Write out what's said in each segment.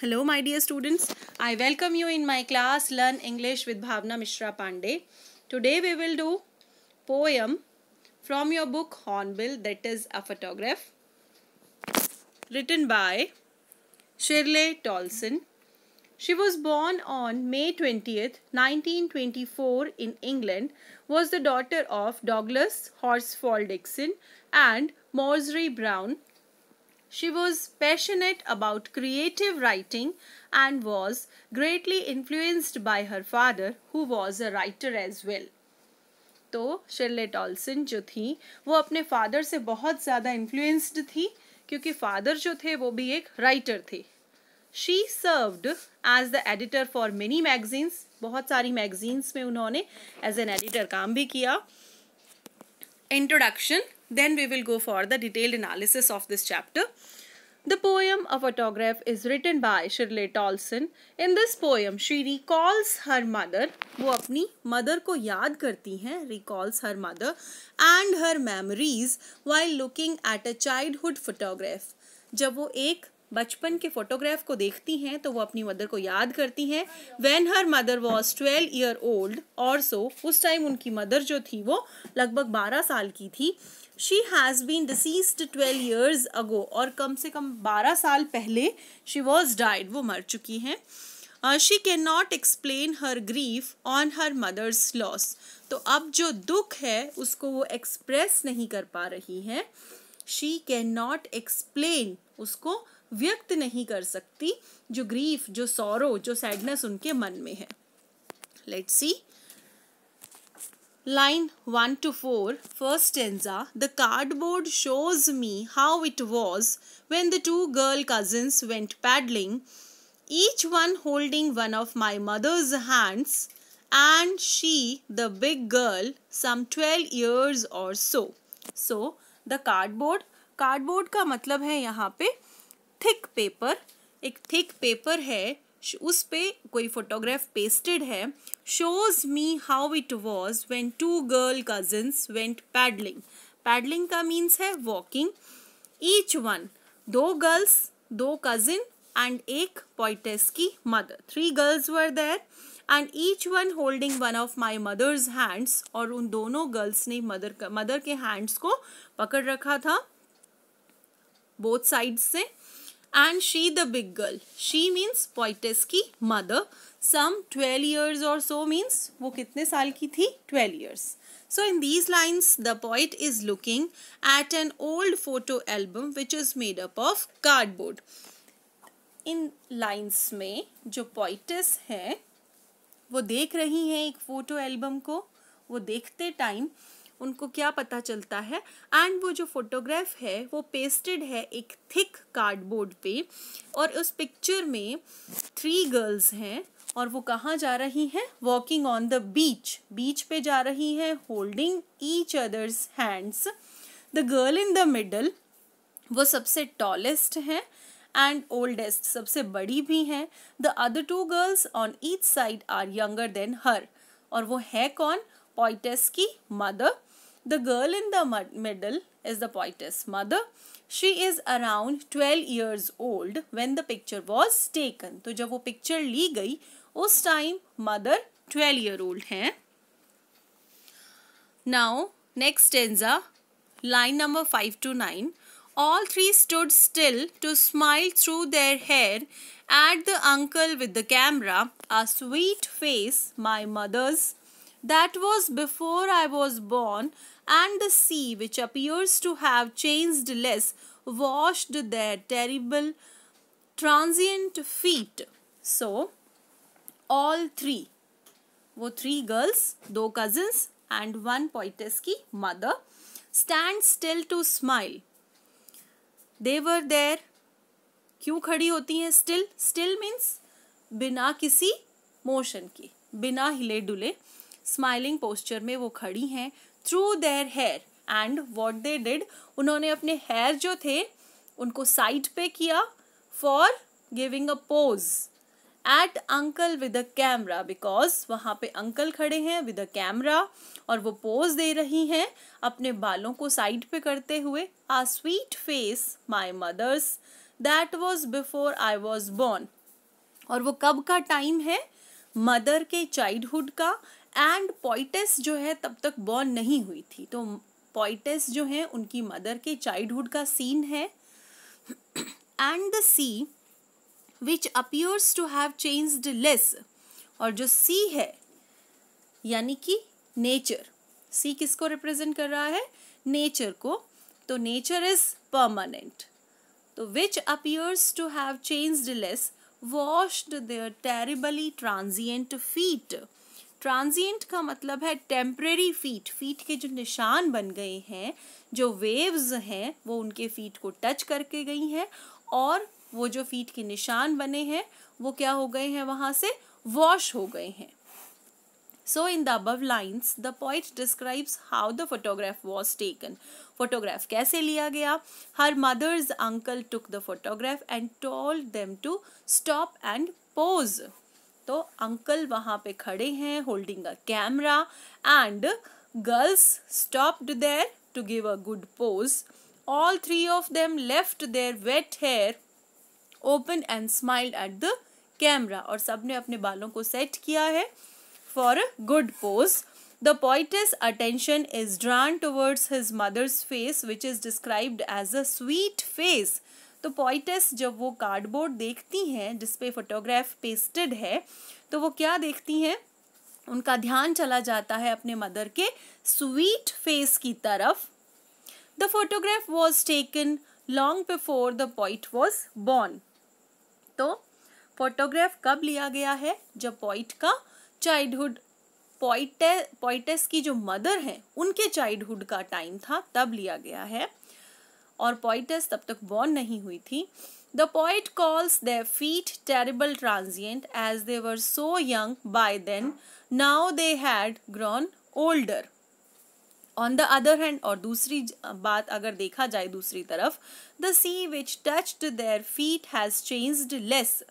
Hello my dear students, I welcome you in my class Learn English with Bhavna Mishra Pandey. Today we will do poem from your book Hornbill that is a photograph written by Shirley Tolson. She was born on May 20th, 1924 in England, was the daughter of Douglas Horsfall Dixon and Morsey Brown She was passionate about creative writing and was greatly influenced by her father, who was a writer as well. तो शर्ले Toulson जो थी वो अपने father से बहुत ज़्यादा influenced थी क्योंकि फादर जो थे वो भी एक राइटर थे she served as the editor for many magazines बहुत सारी मैगजीन्स में उन्होंने एज एन एडिटर काम भी किया introduction Then we will go for the detailed analysis of this chapter. The poem A Photograph is written by Shirley Tolson. In this poem, she recalls her mother. वो अपनी mother को याद करती हैं recalls her mother and her memories while looking at a childhood photograph. जब वो एक बचपन के फोटोग्राफ को देखती हैं तो वो अपनी मदर को याद करती हैं when her mother was twelve year old or so उस टाइम उनकी मदर जो थी वो लगभग बारह साल की थी she has been deceased twelve years ago और कम से कम बारह साल पहले शी वॉज डाइड वो मर चुकी हैं she cannot explain her grief on her mother's loss तो अब जो दुख है उसको वो एक्सप्रेस नहीं कर पा रही हैं शी कैन नॉट एक्सप्लेन उसको व्यक्त नहीं कर सकती जो ग्रीफ जो सौरव जो सैडनेस उनके मन में है let see line one two four first एंजा the cardboard shows me how it was when the two girl cousins went paddling each one holding one of my mother's hands and she the big girl some twelve years or so so the cardboard cardboard का मतलब है यहाँ पे thick paper एक thick paper है उस पे कोई फोटोग्राफ पेस्टेड है shows me how it was when two girl cousins went paddling paddling का मीन्स है वॉकिंग ईच वन दो गर्ल्स दो कजिन एंड एक पॉइटेस की mother three girls were there and each one holding one of my mother's hands और उन दोनों girls ने मदर मदर के हैंड्स को पकड़ रखा था बोथ साइड से and she the big girl. She means Poetis ki mother. Some 12 years or so means wo kitne saal ki thi 12 years. So in these lines the poet is looking at an old photo album which is made up of cardboard. in lines mein jo poetess hai wo dekh rahi hai ek photo album ko wo dekhte time उनको क्या पता चलता है and वो जो photograph है वो pasted है एक थिक कार्डबोर्ड पे और उस पिक्चर में थ्री गर्ल्स हैं और वो कहाँ जा रही हैं walking on the beach beach पे जा रही हैं holding each other's hands the girl in the middle वो सबसे टॉलेस्ट हैं एंड ओल्डेस्ट सबसे बड़ी भी हैं the other two girls on each side are younger than her और वो है कौन पॉइटस की mother The girl in the middle is the poetess mother. She is around 12 years old when the picture was taken. तो जब वो picture ली गई उस time mother 12 year old है Now next stanza line number 5 to 9. All three stood still to smile through their hair at the uncle with the camera. A sweet face, my mother's that was before I was born, and the sea, which appears to have changed less, washed their terrible transient feet. So, all three, वो three girls, two cousins and one poetess mother, stand still to smile. They were there. क्यों खड़ी होती हैं still? Still means बिना किसी motion के बिना हिले डुले स्माइलिंग पोस्चर में वो खड़ी हैं through their hair and what they did उन्होंने अपने हेयर जो थे उनको साइड पे किया for giving a pose at uncle with a camera because वहाँ पे अंकल खड़े हैं विद अ कैमरा और वो पोज दे रही हैं अपने बालों को साइड पे करते हुए a sweet face my mother's that was before I was born और वो कब का टाइम है मदर के चाइल्डहुड का एंड पॉइटस जो है तब तक बॉर्न नहीं हुई थी तो पॉइटस जो है उनकी मदर के चाइल्डहुड का सीन है and the sea which appears to have change less और जो सी है यानी कि नेचर सी किसको रिप्रेजेंट कर रहा है नेचर को तो नेचर इज परमानेंट तो which appears to have change less washed their terribly transient feet transient का मतलब है टेम्प्रेरी फीट फीट के जो निशान बन गए हैं जो वेव्स हैं वो उनके फीट को टच करके गई हैं और वो जो फीट के निशान बने हैं वो क्या हो गए हैं वहाँ से वॉश हो गए हैं so in the above lines the poet describes how the photograph was taken photograph कैसे लिया गया her mother's uncle took the photograph and told them to stop and pose तो अंकल वहां पे खड़े हैं holding a camera and girls stopped there to give a good pose all three of them left their wet hair open and smiled at the camera और सबने अपने बालों को सेट किया है for a good pose the poet's attention is drawn towards his mother's face which is described as a sweet face तो poet's जब वो कार्डबोर्ड देखती हैं जिसपे फोटोग्राफ पेस्टेड है तो वो क्या देखती हैं उनका ध्यान चला जाता है अपने मदर के स्वीट फेस की तरफ the photograph was taken long before the poet was born तो फोटोग्राफ कब लिया गया है जब पॉइट का चाइल्डहुड पॉइटे पॉइटस की जो मदर हैं उनके चाइल्डहुड का टाइम था तब लिया गया है और पॉइटस तब तक बॉर्न नहीं हुई थी the poet calls the feet terrible transient as they were so young by then now they had grown older on the other hand और दूसरी बात अगर देखा जाए दूसरी तरफ the sea which touched their feet has changed less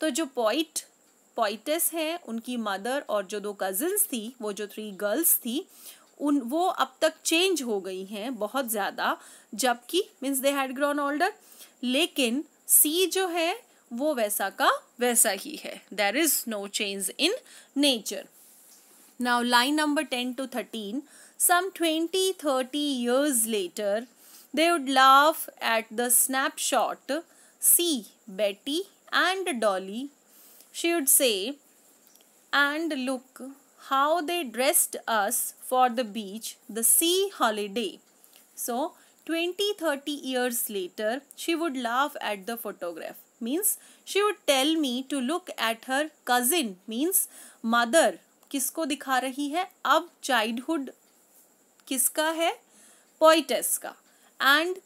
तो जो पॉइट पॉइटस हैं उनकी मदर और जो दो कजिन्स थी वो जो थ्री गर्ल्स थी उन वो अब तक चेंज हो गई हैं बहुत ज़्यादा जबकि means they had grown older लेकिन सी जो है वो वैसा का वैसा ही है there is no change in nature now line number ten to thirteen some twenty thirty years later they would laugh at the snapshot see Betty and Dolly she would say and look how they dressed us for the beach, the sea holiday. So, 20 30 years later, she would laugh at the photograph. Means, she would tell me to look at her cousin, means mother. किसको दिखा रही है अब childhood किसका है poet's का and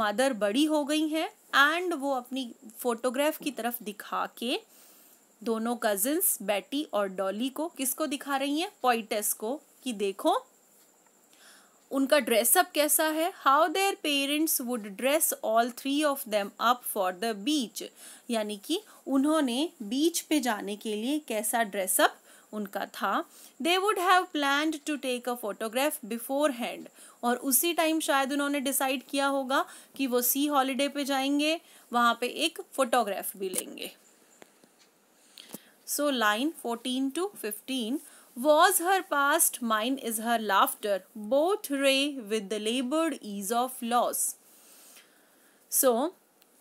mother बड़ी हो गई हैं एंड वो अपनी फोटोग्राफ की तरफ दिखा के दोनों कजिन्स बेटी और डॉली को किसको दिखा रही हैं पॉइटस को कि देखो उनका ड्रेसअप कैसा है how their parents would dress all three of them up for the beach यानी कि उन्होंने बीच पे जाने के लिए कैसा ड्रेसअप उनका था they would have plan to take a photograph beforehand और उसी टाइम शायद उन्होंने डिसाइड किया होगा कि वो सी हॉलीडे पे जाएंगे वहाँ पे एक फोटोग्राफ भी लेंगे So line 14 to 15 was her past, mine is her laughter, both ray with the labored ease of loss. So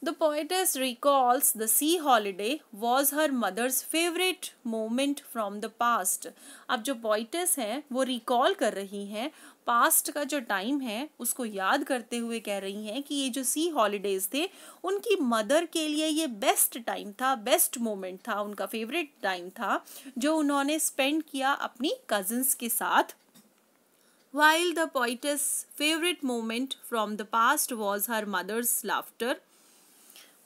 The poetess recalls the sea holiday was her mother's favorite moment from the past. अब जो poetess हैं वो recall कर रही हैं past का जो time है उसको याद करते हुए कह रही हैं कि ये जो सी हॉलीडेज थे उनकी मदर के लिए ये बेस्ट टाइम था बेस्ट मोमेंट था उनका फेवरेट टाइम था जो उन्होंने स्पेंड किया अपनी कजिन्स के साथ while the poetess' favorite moment from the past was her mother's laughter,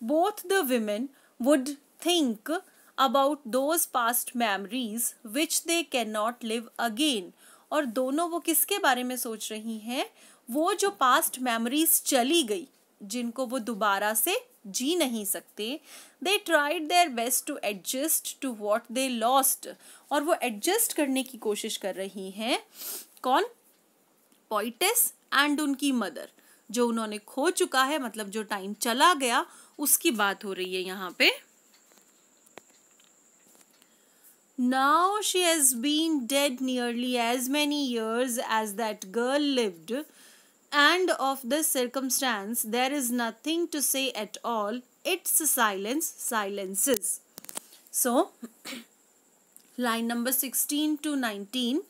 both the women would think about those past memories which they cannot live again और दोनों वो किसके बारे में सोच रही हैं वो जो पास्ट मेमोरीज चली गई जिनको वो दोबारा से जी नहीं सकते they tried their best to adjust to what they lost और वो एडजस्ट करने की कोशिश कर रही हैं कौन पॉइटिस एंड उनकी मदर जो उन्होंने खो चुका है मतलब जो टाइम चला गया उसकी बात हो रही है यहाँ पे Now she has been dead nearly as many years as that girl lived, and of this circumstance there is nothing to say at all. Its silence silences. So, line number 16 to 19.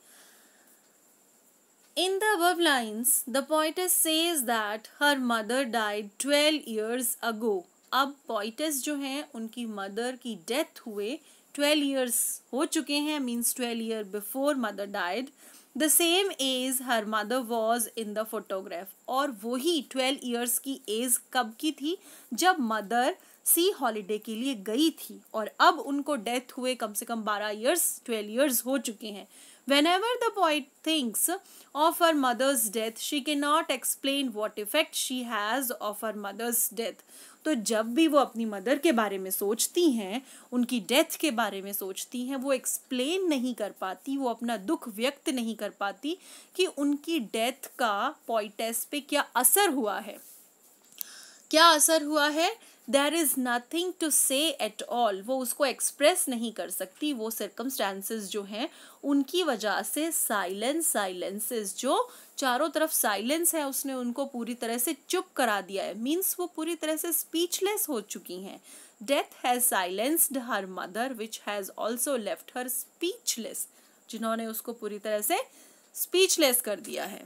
In the above lines, the poetess says that her mother died 12 years ago अब पॉइटस जो हैं उनकी mother की death हुए twelve years हो चुके हैं means twelve year before mother died the same age her mother was in the photograph और वही ट्वेल्व ईयर्स की एज कब की थी जब मदर सी हॉलीडे के लिए गई थी और अब उनको डेथ हुए कम से कम बारह ईयर्स ट्वेल्व ईयर्स हो चुके हैं Whenever the poet thinks of her mother's death, she cannot explain what effect she has of her mother's death. तो जब भी वो अपनी मदर के बारे में सोचती हैं उनकी डेथ के बारे में सोचती हैं वो एक्सप्लेन नहीं कर पाती वो अपना दुख व्यक्त नहीं कर पाती कि उनकी डेथ का पॉइटेस पे क्या असर हुआ है क्या असर हुआ है there is nothing to say at all वो उसको एक्सप्रेस नहीं कर सकती वो सर्कमस्टांसेस जो हैं उनकी वजह से साइलेंस साइलेंसेस जो चारों तरफ साइलेंस है उसने उनको पूरी तरह से चुप करा दिया है मीन्स वो पूरी तरह से स्पीचलेस हो चुकी हैं death has silenced her mother which has also left her speechless जिन्होंने उसको पूरी तरह से स्पीचलेस कर दिया है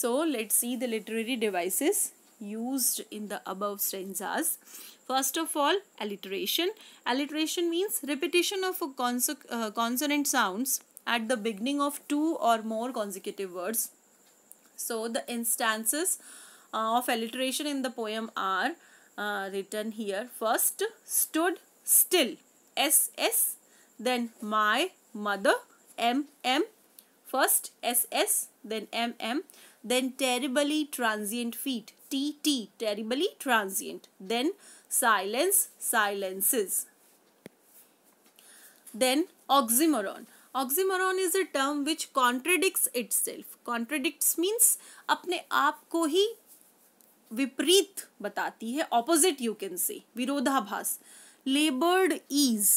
so let see the literary devices used in the above stanzas. First of all, alliteration. Alliteration means repetition of conso uh, consonant sounds at the beginning of two or more consecutive words. So, the instances uh, of alliteration in the poem are uh, written here. First, stood still, SS, then my, mother, MM, first SS, then MM, then terribly transient feet, TT, terribly transient. Then silence, silences. Then oxymoron. Oxymoron is a term which contradicts itself. Contradicts means अपने आप को ही विपरीत बताती है opposite you can से विरोधाभास लेबर्ड ease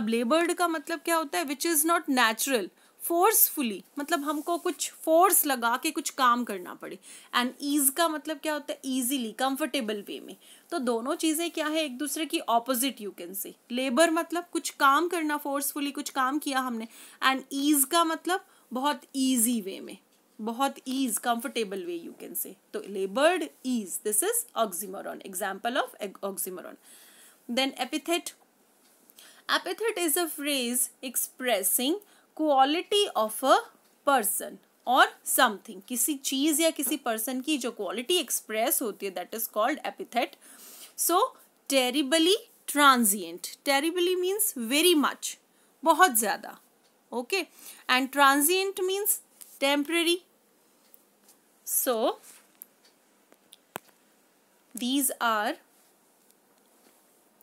अब लेबर्ड का मतलब क्या होता है which is not natural forcefully मतलब हमको कुछ फोर्स लगा के कुछ काम करना पड़े एंड ईज का मतलब क्या होता है ईजीली कंफर्टेबल वे में तो दोनों चीज़ें क्या है एक दूसरे की opposite you can say labour मतलब कुछ काम करना फोर्सफुली कुछ काम किया हमने एंड ईज का मतलब बहुत ईजी वे में बहुत ease comfortable way you can say तो laboured ease this is oxymoron example of oxymoron then epithet epithet is a phrase expressing quality of a person और समथिंग किसी चीज या किसी पर्सन की जो क्वालिटी एक्सप्रेस होती है that is called epithet so terribly transient terribly means very much बहुत ज़्यादा okay and transient means temporary so these are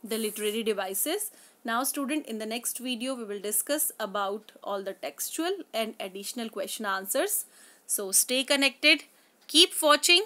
the literary devices Now student in the next video we will discuss about all the textual and additional question answers. So stay connected, keep watching.